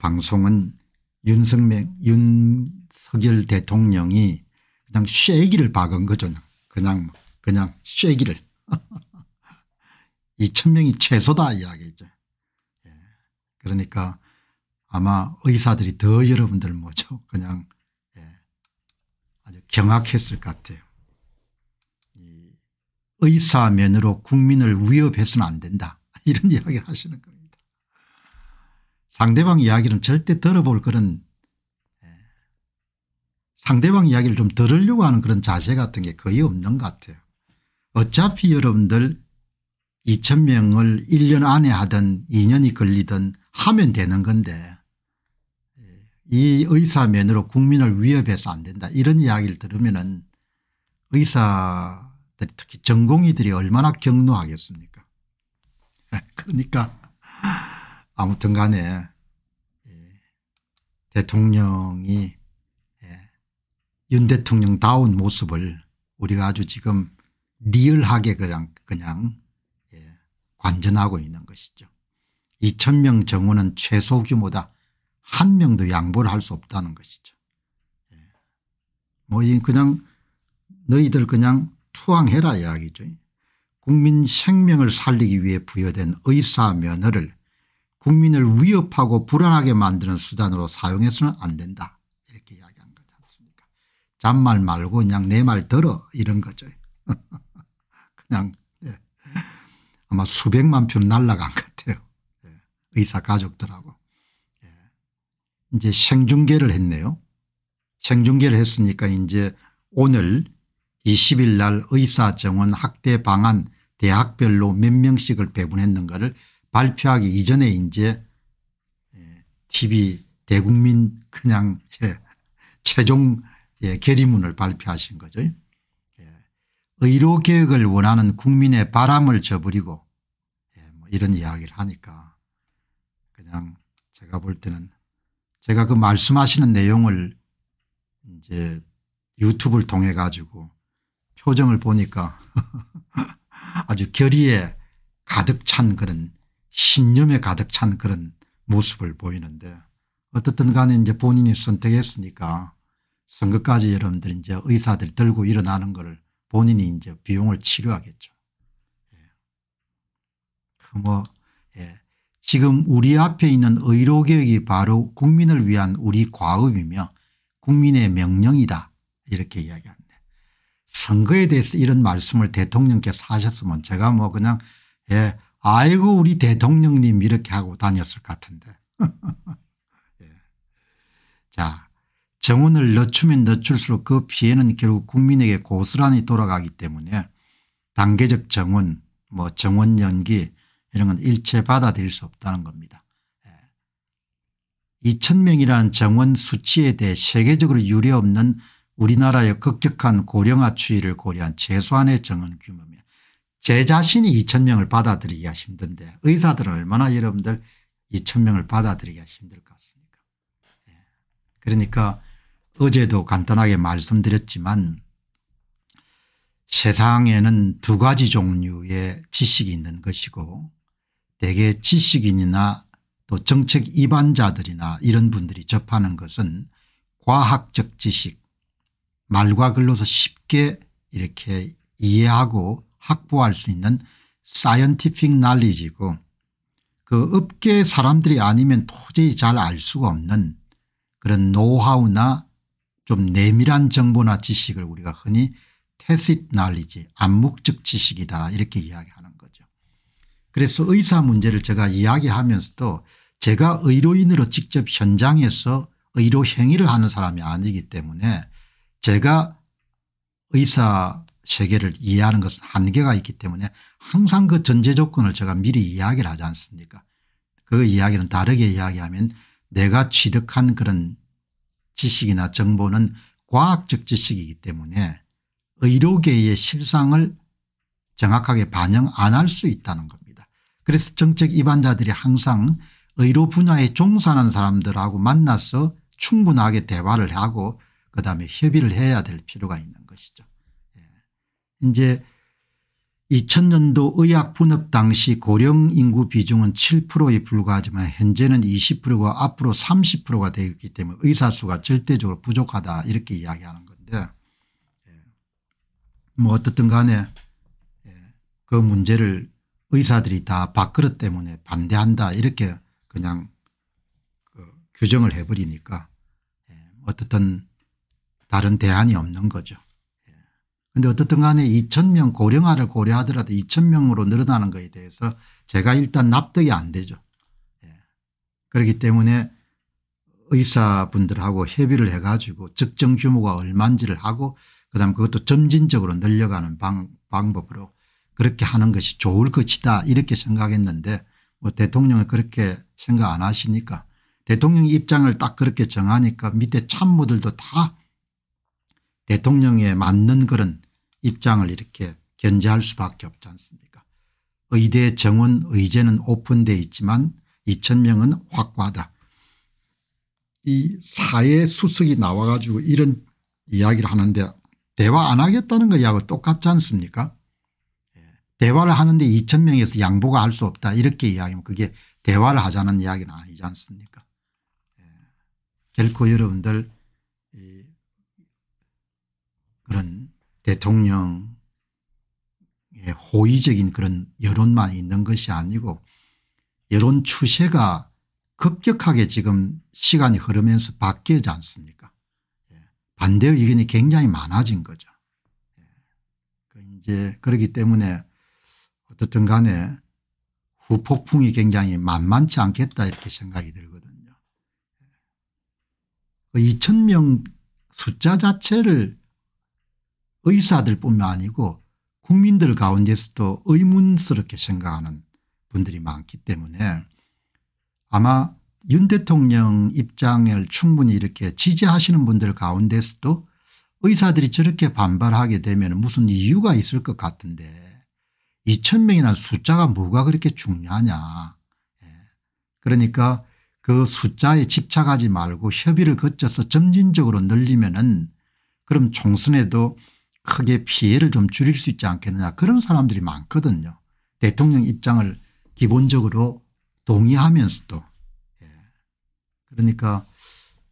방송은 윤석명, 윤석열 대통령이 그냥 쇠기를 박은 거죠. 그냥, 그냥 쇠기를. 2천명이 최소다 이야기죠. 예. 그러니까 아마 의사들이 더 여러분들 뭐죠. 그냥 예. 아주 경악했을 것 같아요. 의사면으로 국민을 위협해서는 안 된다. 이런 이야기를 하시는 겁니다. 상대방 이야기는 절대 들어볼 그런 예, 상대방 이야기를 좀 들으려고 하는 그런 자세 같은 게 거의 없는 것 같아요. 어차피 여러분들 2,000명을 1년 안에 하든 2년이 걸리든 하면 되는 건데 예, 이 의사면으로 국민을 위협해서 안 된다 이런 이야기를 들으면 은 의사들 특히 전공의들이 얼마나 경노하겠습니까 그러니까 아무튼 간에 예, 대통령이 예, 윤 대통령다운 모습을 우리가 아주 지금 리얼하게 그냥, 그냥 예, 관전하고 있는 것이죠. 2천명 정원은 최소 규모다. 한 명도 양보를 할 수 없다는 것이죠. 뭐 그냥 너희들 그냥 투항해라 이야기죠. 국민 생명을 살리기 위해 부여된 의사 면허를 국민을 위협하고 불안하게 만드는 수단으로 사용해서는 안 된다. 이렇게 이야기한 거지 않습니까 잔말 말고 그냥 내 말 들어 이런 거죠. 그냥 예. 아마 수백만 표 날라간 것 같아요. 예. 의사 가족들하고. 예. 이제 생중계를 했네요. 생중계를 했으니까 이제 오늘 20일 날 의사 정원 학대 방안 대학별로 몇 명씩을 배분했는가를 발표하기 이전에 이제 예, TV 대국민 그냥 예, 최종 예, 결의문을 발표하신 거죠. 예, 의료개혁을 원하는 국민의 바람을 저버리고 예, 뭐 이런 이야기를 하니까 그냥 제가 볼 때는 제가 그 말씀하시는 내용을 이제 유튜브를 통해 가지고 표정을 보니까 아주 결의에 가득 찬 그런 신념에 가득 찬 그런 모습을 보이는데 어떻든 간에 이제 본인이 선택했으니까 선거까지 여러분들 이제 의사들이 들고 일어나는 것을 본인이 이제 비용을 치료하겠죠. 예. 그 뭐 예. 지금 우리 앞에 있는 의료개혁이 바로 국민을 위한 우리 과업이며 국민의 명령이다 이렇게 이야기합니다. 선거에 대해서 이런 말씀을 대통령께서 하셨으면 제가 뭐 그냥 예 아이고 우리 대통령님 이렇게 하고 다녔을 것 같은데. 예. 자 정원을 늦추면 늦출수록 그 피해는 결국 국민에게 고스란히 돌아가기 때문에 단계적 정원 뭐 정원 연기 이런 건 일체 받아들일 수 없다는 겁니다. 2천명이라는 예. 정원 수치에 대해 세계적으로 유례없는 우리나라의 급격한 고령화 추이를 고려한 최소한의 정원 규모입 제 자신이 2천명을 받아들이기가 힘든데 의사들은 얼마나 여러분들 2천명을 받아들이기가 힘들 것 같습니까 예. 그러니까 어제도 간단하게 말씀드렸지만 세상에는 두 가지 종류의 지식이 있는 것이고 대개 지식인이나 또 정책 입안자들이나 이런 분들이 접하는 것은 과학적 지식 말과 글로서 쉽게 이렇게 이해하고 확보할 수 있는 사이언티픽 난리지고 그 업계 사람들이 아니면 도저히 잘 알 수가 없는 그런 노하우나 좀 내밀한 정보나 지식을 우리가 흔히 테시 난리지 암묵적 지식이다 이렇게 이야기하는 거죠. 그래서 의사 문제를 제가 이야기하면서도 제가 의료인으로 직접 현장에서 의료 행위를 하는 사람이 아니기 때문에 제가 의사 체계를 이해하는 것은 한계가 있기 때문에 항상 그 전제 조건을 제가 미리 이야기를 하지 않습니까 그 이야기는 다르게 이야기하면 내가 취득한 그런 지식이나 정보는 과학적 지식이기 때문에 의료계의 실상을 정확하게 반영 안 할 수 있다는 겁니다. 그래서 정책 입안자들이 항상 의료 분야에 종사하는 사람들하고 만나서 충분하게 대화를 하고 그다음에 협의를 해야 될 필요가 있는 것이죠. 이제 2000년도 의약 분업 당시 고령 인구 비중은 7%에 불과하지만 현재는 20%가 앞으로 30%가 되었기 때문에 의사 수가 절대적으로 부족하다 이렇게 이야기하는 건데 예. 뭐 어떻든 간에 예, 그 문제를 의사들이 다 밥그릇 때문에 반대한다 이렇게 그냥 그 규정을 해버리니까 예, 어떻든 다른 대안이 없는 거죠. 근데 어떻든 간에 2,000명 고령화를 고려하더라도 2,000명으로 늘어나는 것에 대해서 제가 일단 납득이 안 되죠. 예. 그렇기 때문에 의사분들하고 협의를 해가지고 적정 규모가 얼마인지를 하고 그다음 그것도 점진적으로 늘려가는 방, 법으로 그렇게 하는 것이 좋을 것이다 이렇게 생각했는데 뭐 대통령은 그렇게 생각 안 하시니까 대통령 입장을 딱 그렇게 정하니까 밑에 참모들도 다 대통령에 맞는 그런 입장을 이렇게 견제할 수밖에 없지 않습니까 의대 정원 의제는 오픈돼 있지만 2천명은 확보하다. 이 사회 수석이 나와 가지고 이런 이야기를 하는데 대화 안 하겠다는 거하고 똑같지 않습니까 예. 대화를 하는데 2천명에서 양보가 할 수 없다 이렇게 이야기하면 그게 대화를 하자는 이야기는 아니지 않습니까 결코 예. 여러분들 그런 대통령의 호의적인 그런 여론만 있는 것이 아니고 여론 추세가 급격하게 지금 시간이 흐르면서 바뀌지 않습니까 예, 반대 의견이 굉장히 많아진 거죠. 예, 그 이제 그렇기 때문에 어떻든 간에 후폭풍이 굉장히 만만치 않겠다 이렇게 생각이 들거든요. 2 예, 0명 그 숫자 자체를 의사들뿐만 아니고 국민들 가운데서도 의문스럽게 생각하는 분들이 많기 때문에 아마 윤 대통령 입장을 충분히 이렇게 지지하시는 분들 가운데서도 의사들이 저렇게 반발하게 되면 무슨 이유가 있을 것 같은데 2천명이나 숫자가 뭐가 그렇게 중요하냐. 예. 그러니까 그 숫자에 집착하지 말고 협의를 거쳐서 점진적으로 늘리면은 그럼 총선에도 크게 피해를 좀 줄일 수 있지 않겠느냐 그런 사람들이 많거든요. 대통령 입장을 기본적으로 동의하면서도 예. 그러니까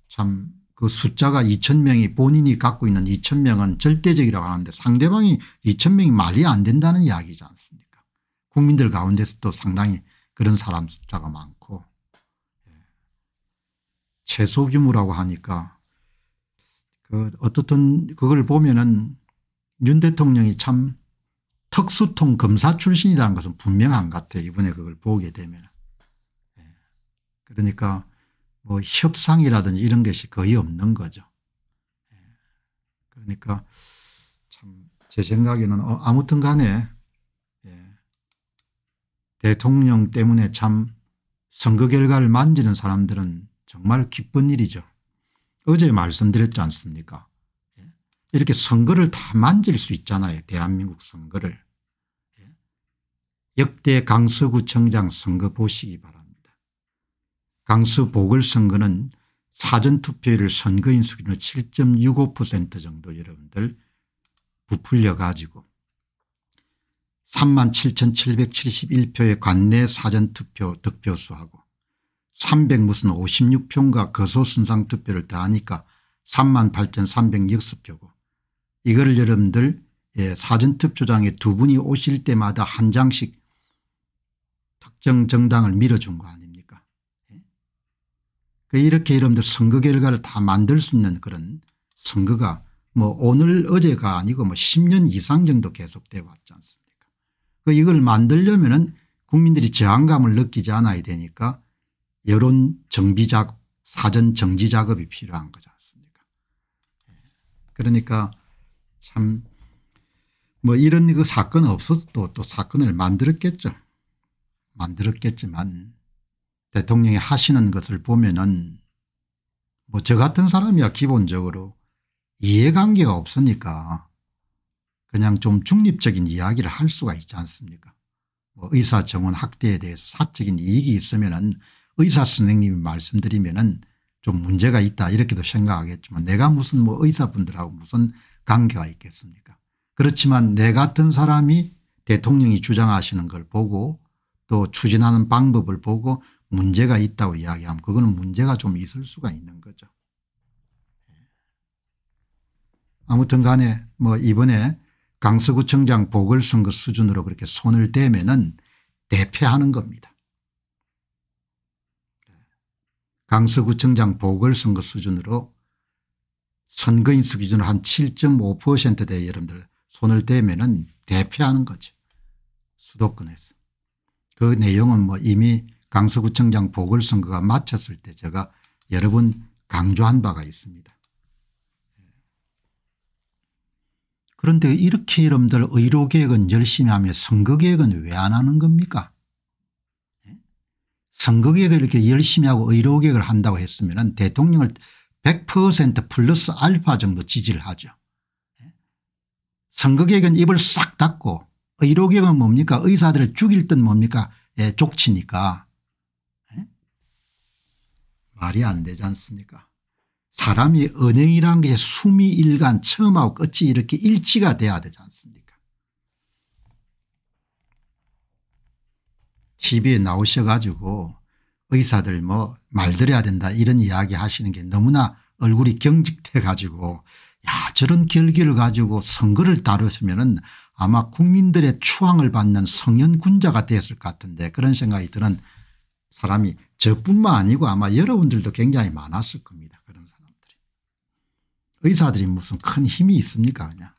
참 그 숫자가 2천명이 본인이 갖고 있는 2천명은 절대적이라고 하는데 상대방이 2천명이 말이 안 된다는 이야기지 않습니까 국민들 가운데서 또 상당히 그런 사람 숫자가 많고 예. 최소 규모라고 하니까 그 어떻든 그걸 보면은 윤 대통령이 참 특수통 검사 출신이라는 것은 분명한 것 같아요. 이번에 그걸 보게 되면. 예. 그러니까 뭐 협상이라든지 이런 것이 거의 없는 거죠. 예. 그러니까 참 제 생각에는 어, 아무튼 간에 예. 대통령 때문에 참 선거 결과를 만지는 사람들은 정말 기쁜 일이죠. 어제 말씀드렸지 않습니까 이렇게 선거를 다 만질 수 있잖아요. 대한민국 선거를. 예? 역대 강서구청장 선거 보시기 바랍니다. 강서 보궐선거는 사전투표율 선거인 수준으7.65% 정도 여러분들 부풀려 가지고 37,771표의 관내 사전투표 득표수하고 300 무슨 56표인가 거소순상투표를 더하니까 38,306표고 이걸 여러분들 예, 사전투표장에 두 분이 오실 때마다 한 장씩 특정 정당을 밀어준 거 아닙니까 예? 그 이렇게 여러분들 선거 결과를 다 만들 수 있는 그런 선거가 뭐 오늘 어제가 아니고 뭐 10년 이상 정도 계속돼 왔지 않습니까 그 이걸 만들려면 은 국민들이 저항감을 느끼지 않아야 되니까 여론 정비 작업 사전 정지 작업이 필요한 거지 않습니까 예. 그러니까 참뭐 이런 그 사건 없어도 또 사건을 만들었겠죠. 만들었겠지만 대통령이 하시는 것을 보면은 뭐 저 같은 사람이야 기본적으로 이해관계가 없으니까 그냥 좀 중립적인 이야기를 할 수가 있지 않습니까 뭐 의사 정원 확대에 대해서 사적인 이익이 있으면 은 의사 선생님이 말씀드리면 은좀 문제가 있다 이렇게도 생각하겠지만 내가 무슨 뭐 의사분들하고 무슨 관계가 있겠습니까 그렇지만 내 같은 사람이 대통령이 주장하시는 걸 보고 또 추진하는 방법을 보고 문제가 있다고 이야기하면 그거는 문제가 좀 있을 수가 있는 거죠. 아무튼 간에 뭐 이번에 강서구청장 보궐선거 수준으로 그렇게 손을 대면은 대패하는 겁니다. 강서구청장 보궐선거 수준으로 선거인수 기준으한 7.5%대 여러분들 손을 대면 은 대표하는 거죠. 수도권에서. 그 내용은 뭐 이미 강서구청장 보궐선거가 마쳤을 때 제가 여러 번 강조한 바가 있습니다. 그런데 이렇게 여러분들 의료개혁은 열심히 하며 선거개혁은 왜 안 하는 겁니까? 예? 선거개혁을 이렇게 열심히 하고 의료개혁을 한다고 했으면 대통령을 100% 플러스 알파 정도 지지를 하죠. 선거개혁은 입을 싹 닫고 의료개혁은 뭡니까 의사들을 죽일 듯 뭡니까 예, 족치니까 예? 말이 안 되지 않습니까 사람이 언행이라게 숨이 일간 처음하고 끝이 이렇게 일치가 돼야 되지 않습니까 TV에 나오셔가지고 의사들 뭐 말들여야 된다 이런 이야기 하시는 게 너무나 얼굴이 경직돼 가지고 야 저런 결기를 가지고 선거를 다뤘으면 은 아마 국민들의 추앙을 받는 성년군자가 됐을 것 같은데 그런 생각이 드는 사람이 저뿐만 아니고 아마 여러분들도 굉장히 많았을 겁니다. 그런 사람들이. 의사들이 무슨 큰 힘이 있습니까 그냥.